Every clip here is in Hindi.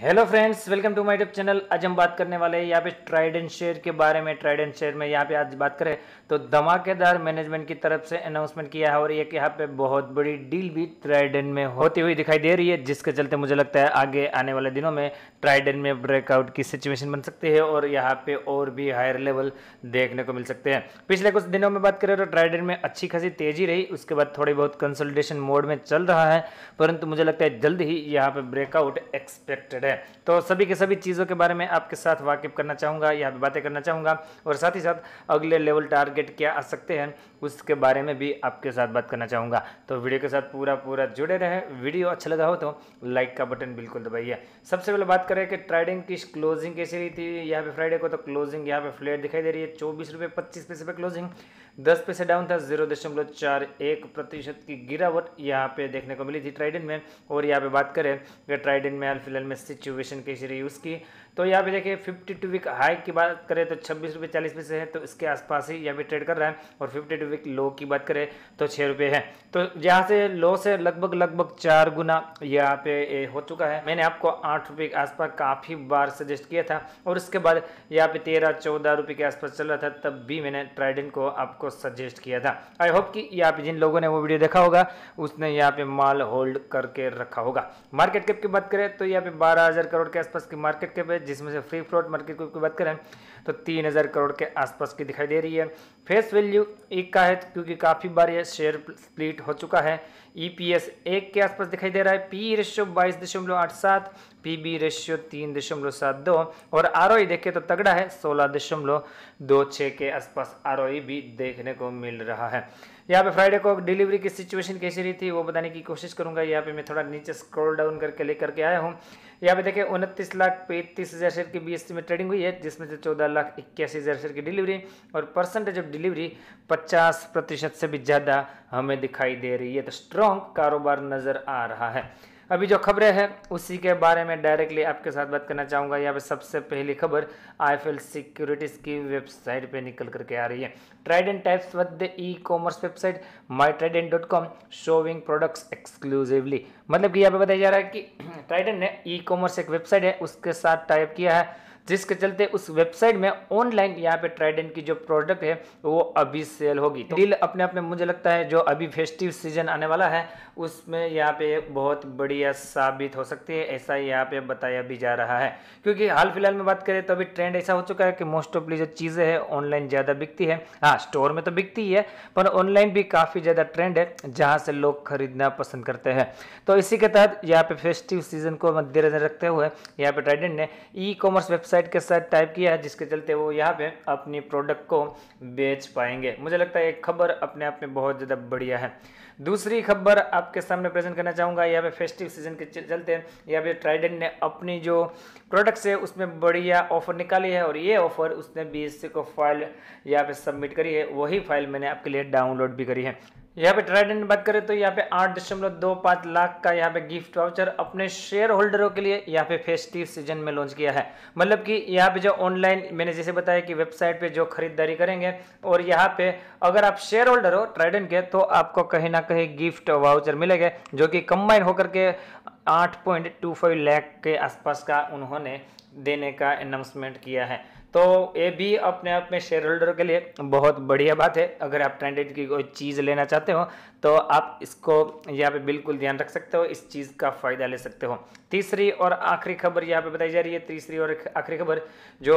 hello friends welcome to my YouTube channel आज हम बात करने वाले हैं यहाँ पे ट्राइड एंड शेयर के बारे में ट्राइड एंड शेयर में यहाँ पे आज बात करें तो धमाकेदार मैनेजमेंट की तरफ से अनाउंसमेंट किया है और एक यहाँ पे बहुत बड़ी डील भी ट्राइडेंट में होती हुई दिखाई दे रही है जिसके चलते मुझे लगता है आगे आने वाले दिनों में ट्राइडेंट में ब्रेकआउट की सिचुएशन बन सकती है और यहाँ पे और भी हायर लेवल देखने को मिल सकते हैं पिछले कुछ दिनों में बात करें तो ट्राइडेंट में अच्छी खासी तेजी रही उसके बाद थोड़ी बहुत कंसल्टेशन मोड में चल रहा है परंतु मुझे लगता है जल्द ही यहाँ पे ब्रेकआउट एक्सपेक्टेड है है तो सभी के सभी चीज़ों के बारे में आपके साथ वाकिफ करना चाहूँगा पर बातें करना चाहूँगा और साथ ही साथ अगले लेवल टारगेट क्या आ सकते हैं उसके बारे में भी आपके साथ बात करना चाहूँगा तो वीडियो के साथ पूरा पूरा जुड़े रहें वीडियो अच्छा लगा हो तो लाइक का बटन बिल्कुल दबाइए सबसे पहले बात करें कि ट्रेडिंग की क्लोजिंग कैसी रही थी यहाँ पे फ्राइडे को तो क्लोजिंग यहाँ पे फ्लेट दिखाई दे रही है चौबीस रुपये पच्चीस पैसे पे क्लोजिंग दस पैसे डाउन था जीरो दशमलव चार एक प्रतिशत की गिरावट यहाँ पे देखने को मिली थी ट्राइडन में और यहाँ पे बात करें अगर ट्राइडन में हाल फिलहाल में सिचुएशन कैसी रही उसकी तो यहाँ पे देखिए फिफ्टी टू वीक हाई की बात करें तो छब्बीस रुपये चालीस पैसे है तो इसके आसपास ही यहाँ पे ट्रेड कर रहा है और फिफ्टी टू वीक लो की बात करें तो छः रुपये है तो यहाँ से लो से लगभग लगभग चार गुना यहाँ पे हो चुका है मैंने आपको आठ रुपये के आसपास काफ़ी बार सजेस्ट किया था और उसके बाद यहाँ पे तेरह चौदह रुपये के आसपास चल रहा था तब भी मैंने ट्राइडन को आपको सजेस्ट किया था आई होप कि यहाँ पे जिन लोगों ने वो वीडियो देखा होगा उसने यहाँ पे माल होल्ड करके रखा होगा मार्केट कैप की बात करें तो यहाँ पे बारह करोड़ के आसपास की मार्केट कैप है जिसमें से फ्री फ्लोट मार्केट की बात करें तो तीन हज़ार करोड़ के आसपास की दिखाई दे रही है फेस वैल्यू एक का है क्योंकि काफ़ी बार ये शेयर स्प्लिट हो चुका है ईपीएस e एक के आसपास दिखाई दे रहा है पी रेशियो e बाईस दशमलव आठ सात पी बी रेशियो तीन दशमलव सात दो और आर ओ देखे तो तगड़ा है सोलह दशमलव दो छः के आसपास आर ओ e भी देखने को मिल रहा है यहाँ पे फ्राइडे को डिलीवरी की सिचुएशन कैसी रही थी वो बताने की कोशिश करूँगा यहाँ पे मैं थोड़ा नीचे स्क्रॉल डाउन करके लेकर के आया हूँ यहाँ पे देखिए उनतीस लाख पैंतीस हज़ार शेयर की सी में ट्रेडिंग हुई है जिसमें से चौदह लाख इक्यासी हज़ार शेयर की डिलीवरी और परसेंटेज ऑफ डिलीवरी 50 प्रतिशत से भी ज़्यादा हमें दिखाई दे रही है तो स्ट्रॉन्ग कारोबार नज़र आ रहा है अभी जो खबरें हैं उसी के बारे में डायरेक्टली आपके साथ बात करना चाहूँगा यहाँ पे सबसे पहली खबर आईफएल सिक्योरिटीज़ की वेबसाइट पे निकल करके आ रही है Trident types with the e commerce website my Trident dot com showing products exclusively मतलब कि यहाँ पे बताया जा रहा है कि ट्राइडेंट ने ई कॉमर्स एक वेबसाइट है उसके साथ टाइप किया है जिसके चलते उस वेबसाइट में ऑनलाइन यहाँ पे ट्राइडेंट की जो प्रोडक्ट है वो अभी सेल होगी तो डील अपने आप में मुझे लगता है जो अभी फेस्टिव सीजन आने वाला है उसमें यहाँ पे बहुत बढ़िया साबित हो सकती है ऐसा यहाँ पे बताया भी जा रहा है क्योंकि हाल फिलहाल में बात करें तो अभी ट्रेंड ऐसा हो चुका है कि मोस्ट ऑफली जो चीज़ें हैं ऑनलाइन ज़्यादा बिकती है हाँ स्टोर में तो बिकती ही है पर ऑनलाइन भी काफ़ी ज़्यादा ट्रेंड है जहाँ से लोग खरीदना पसंद करते हैं तो इसी के तहत यहाँ पे फेस्टिव सीजन को मद्देनजर रखते हुए यहाँ पे ट्राइडेंट ने ई कॉमर्स वेबसाइट वेबसाइट के साथ टाइप किया है जिसके चलते वो यहाँ पे अपनी प्रोडक्ट को बेच पाएंगे मुझे लगता है एक खबर अपने आप में बहुत ज़्यादा बढ़िया है दूसरी खबर आपके सामने प्रेजेंट करना चाहूँगा यहाँ पे फेस्टिव सीजन के चलते यहाँ पे ट्राइडेंट ने अपनी जो प्रोडक्ट्स है उसमें बढ़िया ऑफर निकाली है और ये ऑफर उसने बी को फाइल यहाँ पे सबमिट करी है वही फाइल मैंने आपके लिए डाउनलोड भी करी है यहाँ पे ट्राइडेंट बात करें तो यहाँ पे आठ दशमलव दो पाँच लाख का यहाँ पे गिफ्ट वाउचर अपने शेयर होल्डरों के लिए यहाँ पे फेस्टिव सीजन में लॉन्च किया है मतलब कि यहाँ पे जो ऑनलाइन मैंने जैसे बताया कि वेबसाइट पे जो खरीदारी करेंगे और यहाँ पे अगर आप शेयर होल्डर हो ट्राइडेंट के तो आपको कहीं ना कहीं गिफ्ट वाउचर मिलेगा जो कि कंबाइन होकर के आठ पॉइंट टू फाइव लाख के आसपास का उन्होंने देने का अनाउंसमेंट किया है तो ये भी अपने आप में शेयर होल्डर के लिए बहुत बढ़िया बात है अगर आप ट्रेंडेड की कोई चीज़ लेना चाहते हो तो आप इसको यहाँ पे बिल्कुल ध्यान रख सकते हो इस चीज़ का फ़ायदा ले सकते हो तीसरी और आखिरी खबर यहाँ पे बताई जा रही है तीसरी और आखिरी खबर जो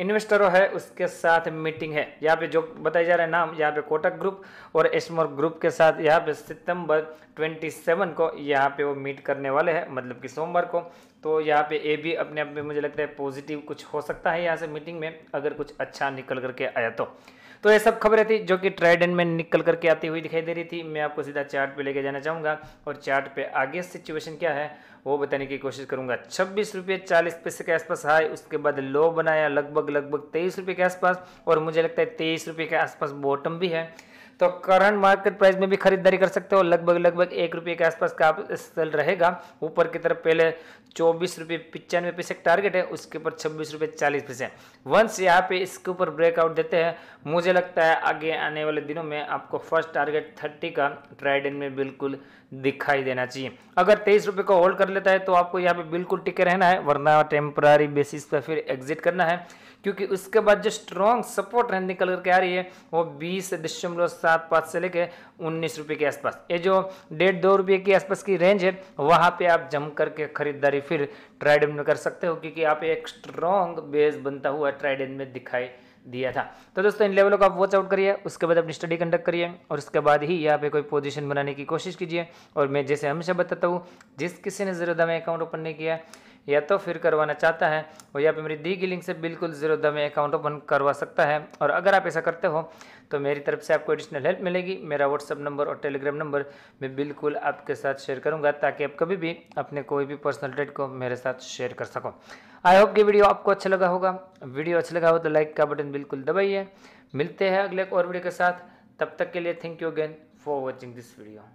इन्वेस्टरों है उसके साथ मीटिंग है यहाँ पे जो बताया जा रहा है नाम यहाँ पे कोटक ग्रुप और एसमोर ग्रुप के साथ यहाँ पे सितंबर 27 को यहाँ पे वो मीट करने वाले हैं मतलब कि सोमवार को तो यहाँ पे ए भी अपने आप में मुझे लगता है पॉजिटिव कुछ हो सकता है यहाँ से मीटिंग में अगर कुछ अच्छा निकल करके आया तो तो ये सब खबरें थी जो कि ट्रेड एंड में निकल करके आती हुई दिखाई दे रही थी मैं आपको सीधा चार्ट पे लेके जाना चाहूँगा और चार्ट पे आगे सिचुएशन क्या है वो बताने की कोशिश करूँगा छब्बीस रुपये चालीस पैसे के आसपास हाई उसके बाद लो बनाया लगभग लगभग तेईस रुपये के आसपास और मुझे लगता है तेईस रुपये के आसपास बॉटम भी है तो करंट मार्केट प्राइस में भी खरीदारी कर सकते हो लगभग लगभग एक रुपये के आसपास का स्थल रहेगा ऊपर की तरफ पहले चौबीस रुपये पिचानवे पैसे टारगेट है उसके ऊपर छब्बीस रुपये चालीस पैसे वंस यहाँ पे इसके ऊपर ब्रेकआउट देते हैं मुझे लगता है आगे आने वाले दिनों में आपको फर्स्ट टारगेट थर्टी का ट्राइडन में बिल्कुल दिखाई देना चाहिए अगर तेईस रुपये को होल्ड कर लेता है तो आपको यहाँ पे बिल्कुल टिके रहना है वरना टेम्परारी बेसिस पर फिर एग्जिट करना है क्योंकि उसके बाद जो स्ट्रॉन्ग सपोर्ट रेंज निकल करके आ रही है वो बीस दशमलव सात पाँच से लेके उन्नीस रुपये के आसपास ये जो डेढ़ दो रुपये के आसपास की रेंज है वहाँ पे आप जम करके खरीदारी फिर ट्राइडेंट में कर सकते हो क्योंकि यहाँ पे एक स्ट्रॉन्ग बेस बनता हुआ ट्राइडेंट में दिखाई दिया था तो दोस्तों इन लेवलों को आप वॉच आउट करिए उसके बाद अपनी स्टडी कंडक्ट करिए और उसके बाद ही यहाँ पे कोई पोजीशन बनाने की कोशिश कीजिए और मैं जैसे हमेशा बताता हूँ जिस किसी ने ज़रूरत में अकाउंट ओपन नहीं किया या तो फिर करवाना चाहता है वो यहाँ पे मेरी दी गई लिंक से बिल्कुल जीरो दमे अकाउंट ओपन करवा सकता है और अगर आप ऐसा करते हो तो मेरी तरफ से आपको एडिशनल हेल्प मिलेगी मेरा व्हाट्सअप नंबर और टेलीग्राम नंबर मैं बिल्कुल आपके साथ शेयर करूँगा ताकि आप कभी भी अपने कोई भी पर्सनल डेट को मेरे साथ शेयर कर सको आई होप ये वीडियो आपको अच्छा लगा होगा वीडियो अच्छा लगा हो तो लाइक का बटन बिल्कुल दबाइए मिलते हैं अगले एक और वीडियो के साथ तब तक के लिए thank you again for watching this video